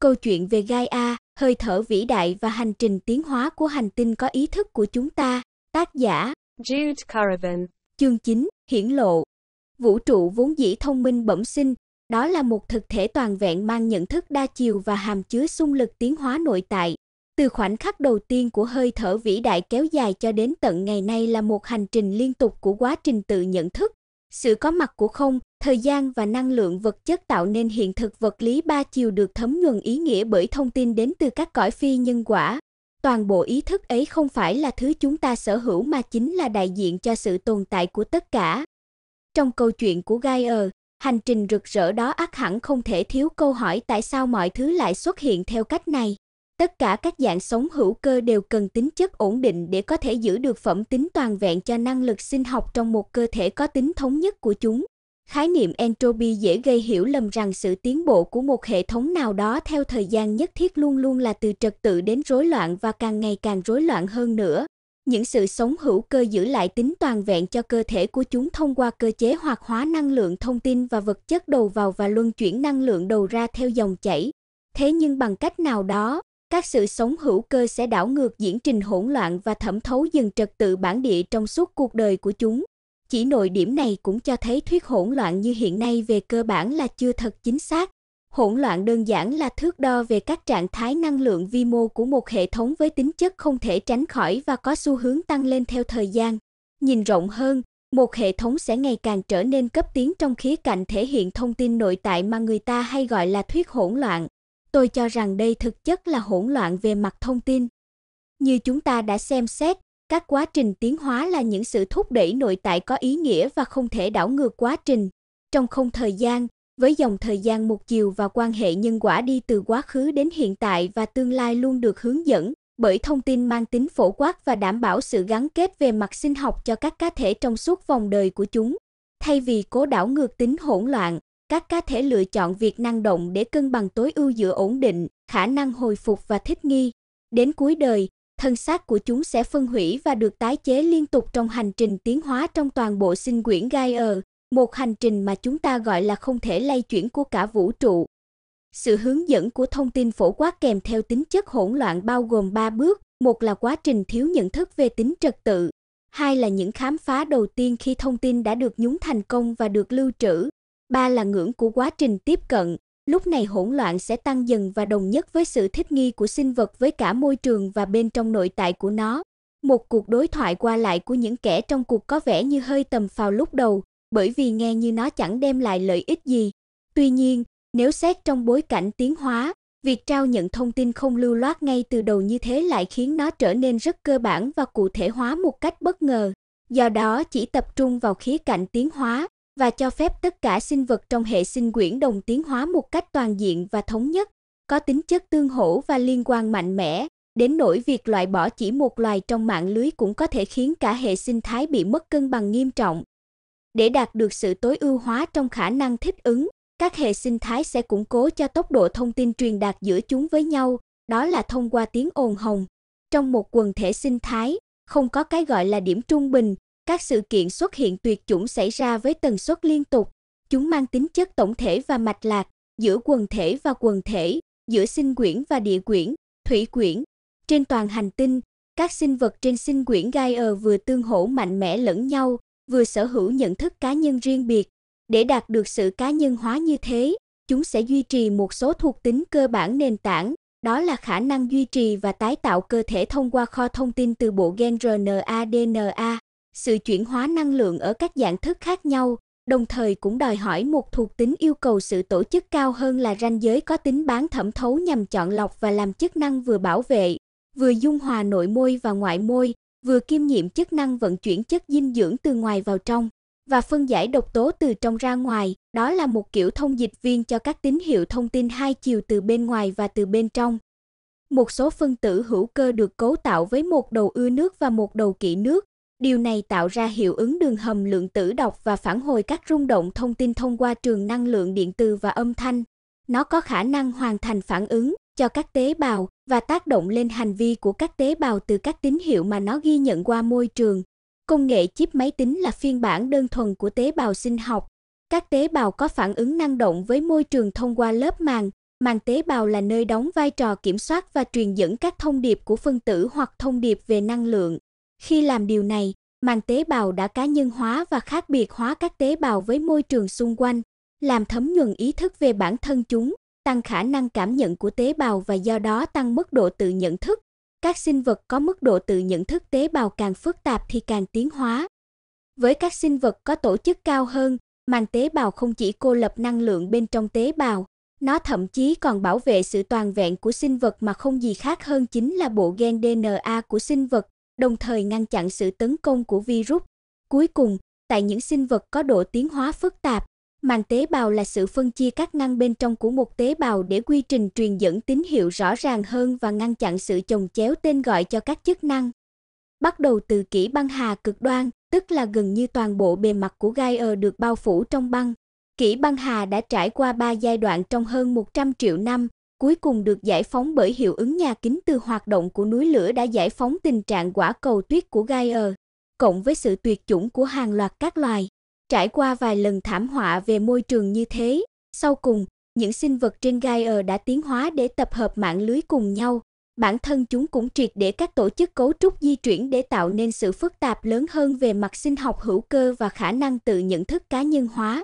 Câu chuyện về Gaia, hơi thở vĩ đại và hành trình tiến hóa của hành tinh có ý thức của chúng ta. Tác giả Jude Caravan. Chương 9, hiển lộ. Vũ trụ vốn dĩ thông minh bẩm sinh, đó là một thực thể toàn vẹn mang nhận thức đa chiều và hàm chứa xung lực tiến hóa nội tại. Từ khoảnh khắc đầu tiên của hơi thở vĩ đại kéo dài cho đến tận ngày nay là một hành trình liên tục của quá trình tự nhận thức. Sự có mặt của không, thời gian và năng lượng vật chất tạo nên hiện thực vật lý ba chiều được thấm nhuần ý nghĩa bởi thông tin đến từ các cõi phi nhân quả toàn bộ ý thức ấy không phải là thứ chúng ta sở hữu mà chính là đại diện cho sự tồn tại của tất cả trong câu chuyện của Gaia, hành trình rực rỡ đó ắt hẳn không thể thiếu câu hỏi tại sao mọi thứ lại xuất hiện theo cách này. Tất cả các dạng sống hữu cơ đều cần tính chất ổn định để có thể giữ được phẩm tính toàn vẹn cho năng lực sinh học trong một cơ thể có tính thống nhất của chúng. Khái niệm entropy dễ gây hiểu lầm rằng sự tiến bộ của một hệ thống nào đó theo thời gian nhất thiết luôn luôn là từ trật tự đến rối loạn và càng ngày càng rối loạn hơn nữa. Những sự sống hữu cơ giữ lại tính toàn vẹn cho cơ thể của chúng thông qua cơ chế hoạt hóa năng lượng thông tin và vật chất đầu vào và luân chuyển năng lượng đầu ra theo dòng chảy. Thế nhưng bằng cách nào đó, các sự sống hữu cơ sẽ đảo ngược diễn trình hỗn loạn và thẩm thấu dần trật tự bản địa trong suốt cuộc đời của chúng. Chỉ nội điểm này cũng cho thấy thuyết hỗn loạn như hiện nay về cơ bản là chưa thật chính xác. Hỗn loạn đơn giản là thước đo về các trạng thái năng lượng vi mô của một hệ thống với tính chất không thể tránh khỏi và có xu hướng tăng lên theo thời gian. Nhìn rộng hơn, một hệ thống sẽ ngày càng trở nên cấp tiến trong khía cạnh thể hiện thông tin nội tại mà người ta hay gọi là thuyết hỗn loạn. Tôi cho rằng đây thực chất là hỗn loạn về mặt thông tin. Như chúng ta đã xem xét, các quá trình tiến hóa là những sự thúc đẩy nội tại có ý nghĩa và không thể đảo ngược quá trình trong không thời gian với dòng thời gian một chiều và quan hệ nhân quả đi từ quá khứ đến hiện tại và tương lai luôn được hướng dẫn bởi thông tin mang tính phổ quát và đảm bảo sự gắn kết về mặt sinh học cho các cá thể trong suốt vòng đời của chúng. Thay vì cố đảo ngược tính hỗn loạn, các cá thể lựa chọn việc năng động để cân bằng tối ưu giữa ổn định, khả năng hồi phục và thích nghi. Đến cuối đời, thân xác của chúng sẽ phân hủy và được tái chế liên tục trong hành trình tiến hóa trong toàn bộ sinh quyển Gaia, một hành trình mà chúng ta gọi là không thể lay chuyển của cả vũ trụ. Sự hướng dẫn của thông tin phổ quát kèm theo tính chất hỗn loạn bao gồm 3 bước, một là quá trình thiếu nhận thức về tính trật tự, hai là những khám phá đầu tiên khi thông tin đã được nhúng thành công và được lưu trữ, ba là ngưỡng của quá trình tiếp cận, lúc này hỗn loạn sẽ tăng dần và đồng nhất với sự thích nghi của sinh vật với cả môi trường và bên trong nội tại của nó. Một cuộc đối thoại qua lại của những kẻ trong cuộc có vẻ như hơi tầm phào lúc đầu, bởi vì nghe như nó chẳng đem lại lợi ích gì. Tuy nhiên, nếu xét trong bối cảnh tiến hóa, việc trao nhận thông tin không lưu loát ngay từ đầu như thế lại khiến nó trở nên rất cơ bản và cụ thể hóa một cách bất ngờ. Do đó chỉ tập trung vào khía cạnh tiến hóa, và cho phép tất cả sinh vật trong hệ sinh quyển đồng tiến hóa một cách toàn diện và thống nhất, có tính chất tương hỗ và liên quan mạnh mẽ, đến nỗi việc loại bỏ chỉ một loài trong mạng lưới cũng có thể khiến cả hệ sinh thái bị mất cân bằng nghiêm trọng. Để đạt được sự tối ưu hóa trong khả năng thích ứng, các hệ sinh thái sẽ củng cố cho tốc độ thông tin truyền đạt giữa chúng với nhau, đó là thông qua tiếng ồn hồng. Trong một quần thể sinh thái, không có cái gọi là điểm trung bình, các sự kiện xuất hiện tuyệt chủng xảy ra với tần suất liên tục, chúng mang tính chất tổng thể và mạch lạc, giữa quần thể và quần thể, giữa sinh quyển và địa quyển, thủy quyển. Trên toàn hành tinh, các sinh vật trên sinh quyển Gaia vừa tương hỗ mạnh mẽ lẫn nhau, vừa sở hữu nhận thức cá nhân riêng biệt. Để đạt được sự cá nhân hóa như thế, chúng sẽ duy trì một số thuộc tính cơ bản nền tảng, đó là khả năng duy trì và tái tạo cơ thể thông qua kho thông tin từ bộ gen RNA DNA sự chuyển hóa năng lượng ở các dạng thức khác nhau, đồng thời cũng đòi hỏi một thuộc tính yêu cầu sự tổ chức cao hơn là ranh giới có tính bán thẩm thấu nhằm chọn lọc và làm chức năng vừa bảo vệ, vừa dung hòa nội môi và ngoại môi, vừa kiêm nhiệm chức năng vận chuyển chất dinh dưỡng từ ngoài vào trong và phân giải độc tố từ trong ra ngoài, đó là một kiểu thông dịch viên cho các tín hiệu thông tin hai chiều từ bên ngoài và từ bên trong. Một số phân tử hữu cơ được cấu tạo với một đầu ưa nước và một đầu kỵ nước, Điều này tạo ra hiệu ứng đường hầm lượng tử độc và phản hồi các rung động thông tin thông qua trường năng lượng điện từ và âm thanh. Nó có khả năng hoàn thành phản ứng cho các tế bào và tác động lên hành vi của các tế bào từ các tín hiệu mà nó ghi nhận qua môi trường. Công nghệ chip máy tính là phiên bản đơn thuần của tế bào sinh học. Các tế bào có phản ứng năng động với môi trường thông qua lớp màng. Màng tế bào là nơi đóng vai trò kiểm soát và truyền dẫn các thông điệp của phân tử hoặc thông điệp về năng lượng khi làm điều này, màng tế bào đã cá nhân hóa và khác biệt hóa các tế bào với môi trường xung quanh, làm thấm nhuần ý thức về bản thân chúng, tăng khả năng cảm nhận của tế bào và do đó tăng mức độ tự nhận thức. Các sinh vật có mức độ tự nhận thức tế bào càng phức tạp thì càng tiến hóa. Với các sinh vật có tổ chức cao hơn, màng tế bào không chỉ cô lập năng lượng bên trong tế bào, nó thậm chí còn bảo vệ sự toàn vẹn của sinh vật mà không gì khác hơn chính là bộ gen DNA của sinh vật đồng thời ngăn chặn sự tấn công của virus. Cuối cùng, tại những sinh vật có độ tiến hóa phức tạp, màng tế bào là sự phân chia các ngăn bên trong của một tế bào để quy trình truyền dẫn tín hiệu rõ ràng hơn và ngăn chặn sự chồng chéo tên gọi cho các chức năng. Bắt đầu từ kỷ băng hà cực đoan, tức là gần như toàn bộ bề mặt của gai Gaia được bao phủ trong băng. Kỷ băng hà đã trải qua 3 giai đoạn trong hơn 100 triệu năm, cuối cùng được giải phóng bởi hiệu ứng nhà kính từ hoạt động của núi lửa đã giải phóng tình trạng quả cầu tuyết của Gaia, cộng với sự tuyệt chủng của hàng loạt các loài. Trải qua vài lần thảm họa về môi trường như thế, sau cùng, những sinh vật trên Gaia đã tiến hóa để tập hợp mạng lưới cùng nhau. Bản thân chúng cũng triệt để các tổ chức cấu trúc di chuyển để tạo nên sự phức tạp lớn hơn về mặt sinh học hữu cơ và khả năng tự nhận thức cá nhân hóa.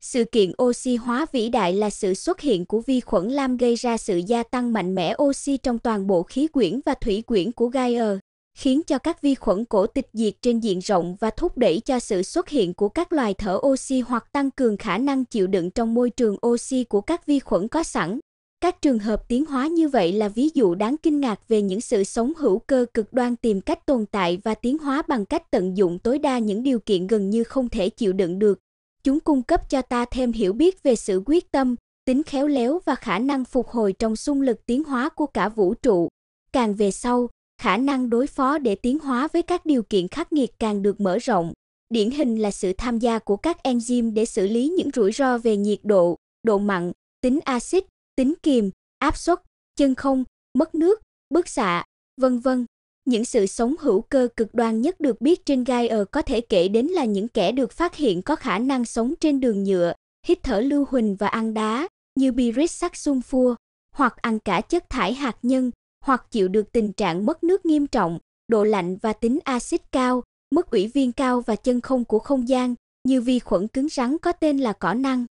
Sự kiện oxy hóa vĩ đại là sự xuất hiện của vi khuẩn lam gây ra sự gia tăng mạnh mẽ oxy trong toàn bộ khí quyển và thủy quyển của Gaia, khiến cho các vi khuẩn cổ tịch diệt trên diện rộng và thúc đẩy cho sự xuất hiện của các loài thở oxy hoặc tăng cường khả năng chịu đựng trong môi trường oxy của các vi khuẩn có sẵn. Các trường hợp tiến hóa như vậy là ví dụ đáng kinh ngạc về những sự sống hữu cơ cực đoan tìm cách tồn tại và tiến hóa bằng cách tận dụng tối đa những điều kiện gần như không thể chịu đựng được Chúng cung cấp cho ta thêm hiểu biết về sự quyết tâm, tính khéo léo và khả năng phục hồi trong xung lực tiến hóa của cả vũ trụ. Càng về sau, khả năng đối phó để tiến hóa với các điều kiện khắc nghiệt càng được mở rộng. Điển hình là sự tham gia của các enzyme để xử lý những rủi ro về nhiệt độ, độ mặn, tính axit, tính kiềm, áp suất, chân không, mất nước, bức xạ, vân vân những sự sống hữu cơ cực đoan nhất được biết trên Gaia có thể kể đến là những kẻ được phát hiện có khả năng sống trên đường nhựa, hít thở lưu huỳnh và ăn đá, như Birit sắc phua hoặc ăn cả chất thải hạt nhân, hoặc chịu được tình trạng mất nước nghiêm trọng, độ lạnh và tính axit cao, mất ủy viên cao và chân không của không gian, như vi khuẩn cứng rắn có tên là cỏ năng.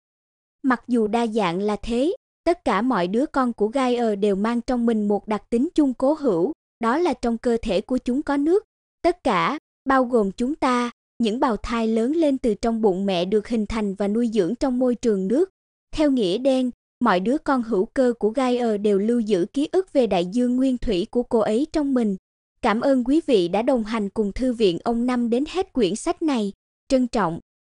Mặc dù đa dạng là thế, tất cả mọi đứa con của Gaia đều mang trong mình một đặc tính chung cố hữu, đó là trong cơ thể của chúng có nước, tất cả, bao gồm chúng ta, những bào thai lớn lên từ trong bụng mẹ được hình thành và nuôi dưỡng trong môi trường nước. Theo nghĩa đen, mọi đứa con hữu cơ của Gaia đều lưu giữ ký ức về đại dương nguyên thủy của cô ấy trong mình. Cảm ơn quý vị đã đồng hành cùng thư viện ông năm đến hết quyển sách này. Trân trọng